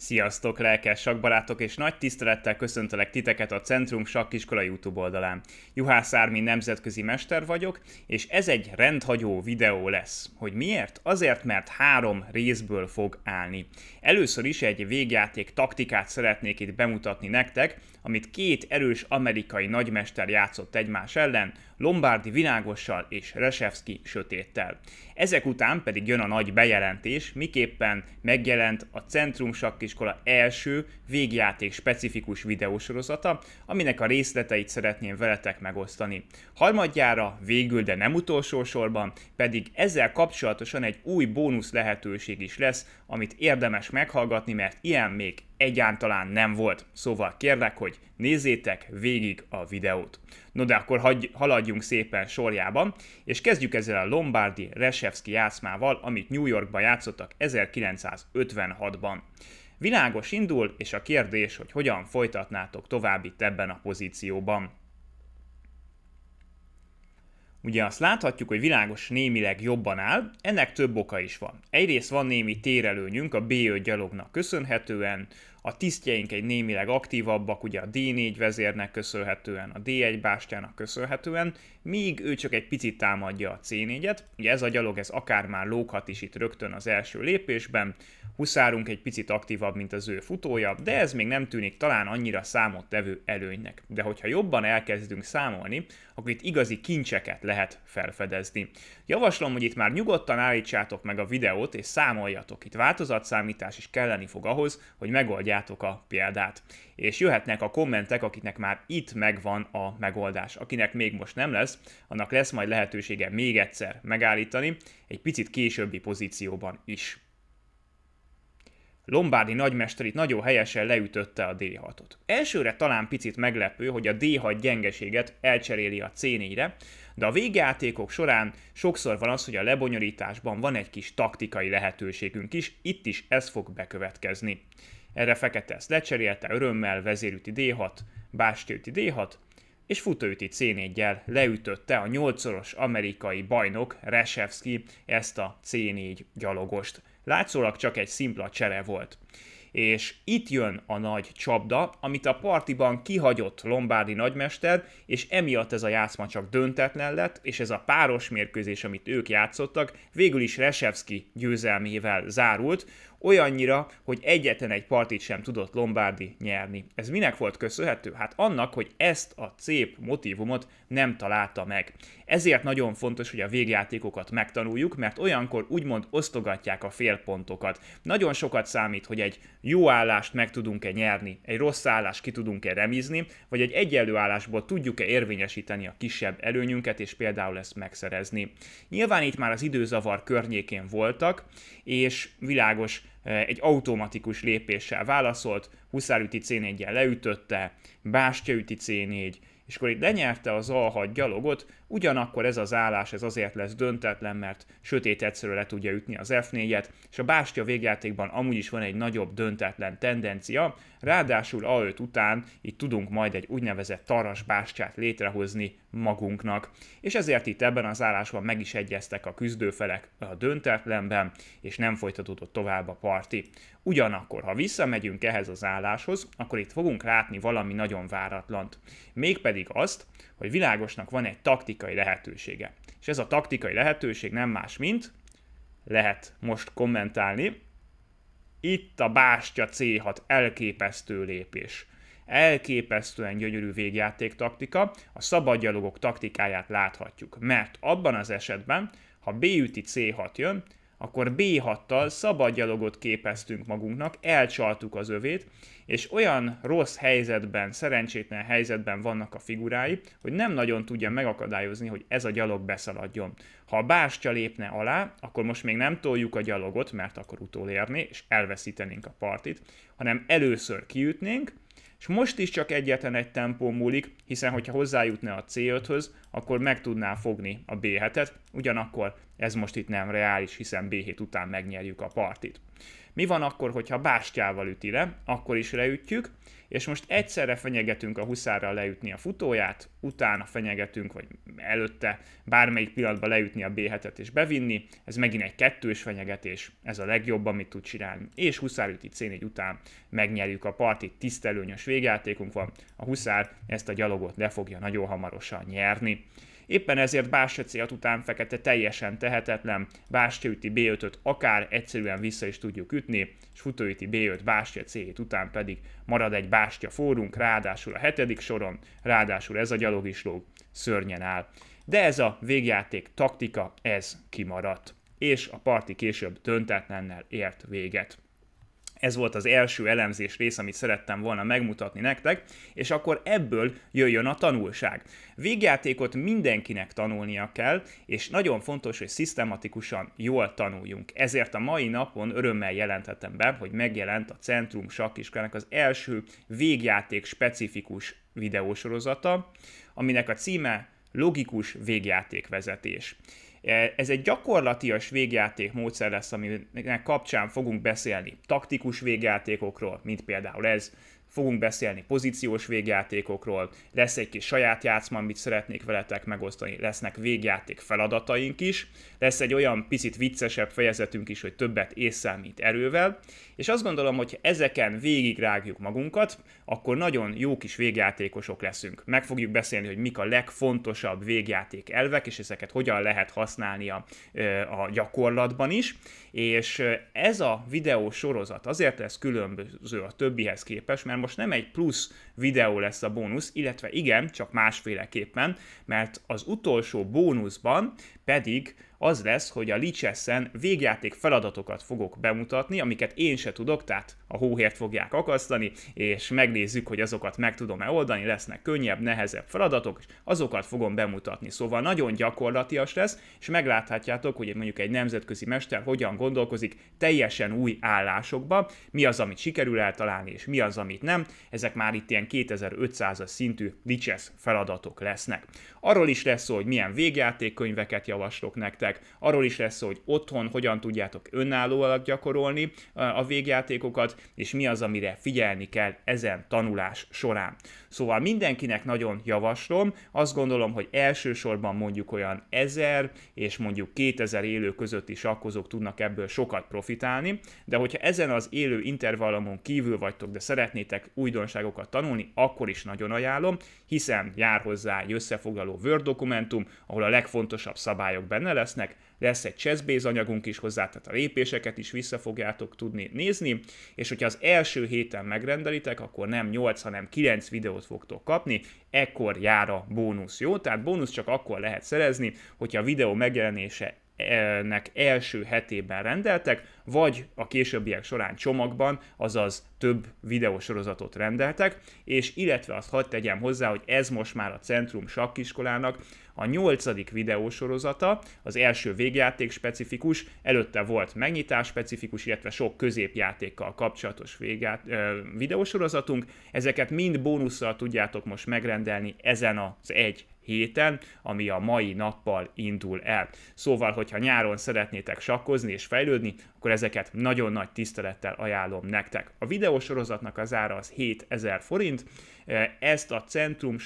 Sziasztok, lelkes sakbarátok, és nagy tisztelettel köszöntelek titeket a Centrum Sakkiskola YouTube oldalán. Juhász Ármin nemzetközi mester vagyok, és ez egy rendhagyó videó lesz. Hogy miért? Azért, mert három részből fog állni. Először is egy végjáték taktikát szeretnék itt bemutatni nektek, amit két erős amerikai nagymester játszott egymás ellen, Lombardi világossal és Reshevsky sötéttel. Ezek után pedig jön a nagy bejelentés, miképpen megjelent a Centrum Sakkiskola Iskola első végjáték specifikus videósorozata, aminek a részleteit szeretném veletek megosztani. Harmadjára, végül, de nem utolsó sorban, pedig ezzel kapcsolatosan egy új bónusz lehetőség is lesz, amit érdemes meghallgatni, mert ilyen még egyáltalán nem volt. Szóval kérlek, hogy nézzétek végig a videót. No de akkor hagy, haladjunk szépen sorjában, és kezdjük ezzel a Lombardi Reshevsky játszmával, amit New Yorkban játszottak 1956-ban. Világos indul, és a kérdés, hogy hogyan folytatnátok tovább itt ebben a pozícióban. Ugye azt láthatjuk, hogy világos némileg jobban áll, ennek több oka is van. Egyrészt van némi térelőnyünk a B5 gyalognak köszönhetően, a tisztjeink egy némileg aktívabbak, ugye a D4 vezérnek köszönhetően, a D1 bástyának köszönhetően, míg ő csak egy picit támadja a C4-et. Ugye ez a gyalog, ez akár már lóghat is itt rögtön az első lépésben, Huszárunk egy picit aktívabb, mint az ő futója, de ez még nem tűnik talán annyira számottevő előnynek. De hogyha jobban elkezdünk számolni, akkor itt igazi kincseket lehet felfedezni. Javaslom, hogy itt már nyugodtan állítsátok meg a videót, és számoljatok. Itt változatszámítás is kelleni fog ahhoz, hogy megoldjátok megadjátok a példát. És jöhetnek a kommentek, akiknek már itt megvan a megoldás. Akinek még most nem lesz, annak lesz majd lehetősége még egyszer megállítani, egy picit későbbi pozícióban is. Lombardi nagymester itt nagyon helyesen leütötte a D6-ot. Elsőre talán picit meglepő, hogy a D6 gyengeséget elcseréli a C4-re, de a végjátékok során sokszor van az, hogy a lebonyolításban van egy kis taktikai lehetőségünk is, itt is ez fog bekövetkezni erre fekete ezt lecserélte örömmel vezérüti D6, bástyaüti D6, és futóüti c 4 leütötte a 8-szoros amerikai bajnok Resevski ezt a C4 gyalogost. Látszólag csak egy szimpla csere volt. És itt jön a nagy csapda, amit a partiban kihagyott Lombardi nagymester, és emiatt ez a játszma csak döntetlen lett, és ez a páros mérkőzés, amit ők játszottak, végül is Resevski győzelmével zárult, olyannyira, hogy egyetlen egy partit sem tudott Lombardi nyerni. Ez minek volt köszönhető? Hát annak, hogy ezt a szép motivumot nem találta meg. Ezért nagyon fontos, hogy a végjátékokat megtanuljuk, mert olyankor úgymond osztogatják a félpontokat. Nagyon sokat számít, hogy egy jó állást meg tudunk-e nyerni, egy rossz állást ki tudunk-e remizni, vagy egy egyenlő állásból tudjuk-e érvényesíteni a kisebb előnyünket, és például ezt megszerezni. Nyilván itt már az időzavar környékén voltak, és világos eh, egy automatikus lépéssel válaszolt, Huszárüti C4-jel leütötte, Bástyaüti C4, és akkor itt lenyerte az A6 gyalogot, ugyanakkor ez az állás ez azért lesz döntetlen, mert sötét egyszerűen le tudja ütni az F4-et, és a bástya végjátékban amúgy is van egy nagyobb döntetlen tendencia, Ráadásul A5 után itt tudunk majd egy úgynevezett tarasbástyát létrehozni magunknak. És ezért itt ebben az állásban meg is egyeztek a küzdőfelek a döntetlenben, és nem folytatódott tovább a parti. Ugyanakkor, ha visszamegyünk ehhez az álláshoz, akkor itt fogunk látni valami nagyon váratlant. Mégpedig azt, hogy világosnak van egy taktikai lehetősége. És ez a taktikai lehetőség nem más, mint lehet most kommentálni, itt a Bástya C6 elképesztő lépés. Elképesztően gyönyörű végjáték taktika, a szabadgyalogok taktikáját láthatjuk, mert abban az esetben, ha B üti C6 jön, akkor B6-tal szabad gyalogot képeztünk magunknak, elcsaltuk az övét, és olyan rossz helyzetben, szerencsétlen helyzetben vannak a figurái, hogy nem nagyon tudja megakadályozni, hogy ez a gyalog beszaladjon. Ha a bástya lépne alá, akkor most még nem toljuk a gyalogot, mert akkor utolérni, és elveszítenénk a partit, hanem először kiütnénk, és most is csak egyetlen egy tempó múlik, hiszen hogyha hozzájutna a C5-höz, akkor meg tudná fogni a B7-et, Ugyanakkor ez most itt nem reális, hiszen B7 után megnyerjük a partit. Mi van akkor, hogyha bástyával üti le, akkor is leütjük, és most egyszerre fenyegetünk a huszárral leütni a futóját, utána fenyegetünk, vagy előtte bármelyik pillanatban leütni a B7-et és bevinni, ez megint egy kettős fenyegetés, ez a legjobb, amit tud csinálni. És huszár üti C4 után megnyerjük a partit, tisztelőnyös végjátékunk van, a huszár ezt a gyalogot le fogja nagyon hamarosan nyerni. Éppen ezért Bástya célt után Fekete teljesen tehetetlen, Bástya üti B5-öt akár egyszerűen vissza is tudjuk ütni, és üti B5 Bástya c után pedig marad egy bástya fórunk, ráadásul a hetedik soron, ráadásul ez a gyalogisló szörnyen áll. De ez a végjáték taktika, ez kimaradt és a parti később döntetlennel ért véget. Ez volt az első elemzés rész, amit szerettem volna megmutatni nektek, és akkor ebből jöjjön a tanulság. Végjátékot mindenkinek tanulnia kell, és nagyon fontos, hogy szisztematikusan jól tanuljunk. Ezért a mai napon örömmel jelentettem be, hogy megjelent a Centrum Sakkiskolának az első végjáték specifikus videósorozata, aminek a címe Logikus végjátékvezetés. Eh, ez egy gyakorlatias végjáték módszer lesz, aminek kapcsán fogunk beszélni taktikus végjátékokról, mint például ez, fogunk beszélni pozíciós végjátékokról, lesz egy kis saját játszma, amit szeretnék veletek megosztani, lesznek végjáték feladataink is, lesz egy olyan picit viccesebb fejezetünk is, hogy többet mint erővel, és azt gondolom, hogy ezeken rágjuk magunkat, akkor nagyon jó kis végjátékosok leszünk. Meg fogjuk beszélni, hogy mik a legfontosabb végjáték elvek, és ezeket hogyan lehet használni a, a gyakorlatban is, és ez a videó sorozat azért lesz különböző a többihez képest, mert hanem most nem egy plusz videó lesz a bónusz, illetve igen, csak másféleképpen, mert az utolsó bónuszban pedig az lesz, hogy a Lichessen végjáték feladatokat fogok bemutatni, amiket én se tudok, tehát a hóhért fogják akasztani, és megnézzük, hogy azokat meg tudom-e oldani, lesznek könnyebb, nehezebb feladatok, és azokat fogom bemutatni. Szóval nagyon gyakorlatias lesz, és megláthatjátok, hogy mondjuk egy nemzetközi mester hogyan gondolkozik teljesen új állásokba, mi az, amit sikerül eltalálni, és mi az, amit nem. Ezek már itt ilyen 2500-as szintű Lichess feladatok lesznek. Arról is lesz szó, hogy milyen végjátékkönyveket javaslok nektek, területek, arról is lesz, hogy otthon hogyan tudjátok önállóan gyakorolni a végjátékokat, és mi az, amire figyelni kell ezen tanulás során. Szóval mindenkinek nagyon javaslom, azt gondolom, hogy elsősorban mondjuk olyan 1000 és mondjuk 2000 élő közötti sakkozók tudnak ebből sokat profitálni, de hogyha ezen az élő intervallumon kívül vagytok, de szeretnétek újdonságokat tanulni, akkor is nagyon ajánlom, hiszen jár hozzá egy összefoglaló Word dokumentum, ahol a legfontosabb szabályok benne lesznek, lesznek, lesz egy chessbase anyagunk is hozzá, tehát a lépéseket is vissza fogjátok tudni nézni, és hogyha az első héten megrendelitek, akkor nem 8, hanem 9 videót fogtok kapni, ekkor jár a bónusz, jó? Tehát bónusz csak akkor lehet szerezni, hogyha a videó megjelenése nek első hetében rendeltek, vagy a későbbiek során csomagban, azaz több videósorozatot rendeltek, és illetve azt hadd tegyem hozzá, hogy ez most már a Centrum Sakkiskolának a nyolcadik videósorozata, az első végjáték specifikus, előtte volt megnyitás specifikus, illetve sok középjátékkal kapcsolatos végját, ö, videósorozatunk. Ezeket mind bónusszal tudjátok most megrendelni ezen az egy héten, ami a mai nappal indul el. Szóval, hogyha nyáron szeretnétek sakkozni és fejlődni, akkor ezeket nagyon nagy tisztelettel ajánlom nektek. A videósorozatnak az ára az 7000 forint, Eh, ezt a centrum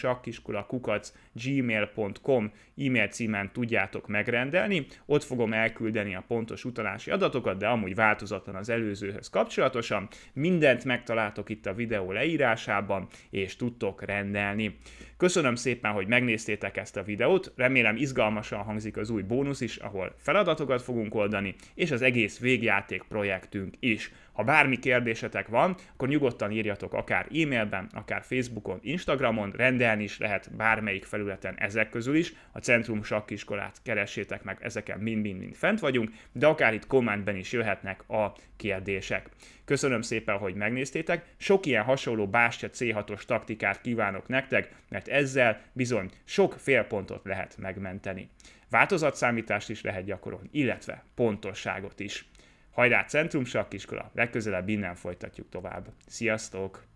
kukac gmail.com e-mail címen tudjátok megrendelni, ott fogom elküldeni a pontos utalási adatokat, de amúgy változatlan az előzőhöz kapcsolatosan. Mindent megtaláltok itt a videó leírásában, és tudtok rendelni. Köszönöm szépen, hogy megnéztétek ezt a videót, remélem izgalmasan hangzik az új bónusz is, ahol feladatokat fogunk oldani, és az egész végjáték projektünk is. Ha bármi kérdésetek van, akkor nyugodtan írjatok akár e-mailben, akár Facebookon, Facebookon, Instagramon, rendelni is lehet bármelyik felületen ezek közül is. A Centrum Sakkiskolát keressétek meg, ezeken mind-mind-mind fent vagyunk, de akár itt kommentben is jöhetnek a kérdések. Köszönöm szépen, hogy megnéztétek, sok ilyen hasonló Bástya C6-os taktikát kívánok nektek, mert ezzel bizony sok félpontot lehet megmenteni. Változatszámítást is lehet gyakorolni, illetve pontosságot is. Hajrá Centrum Sakkiskola, legközelebb innen folytatjuk tovább. Sziasztok!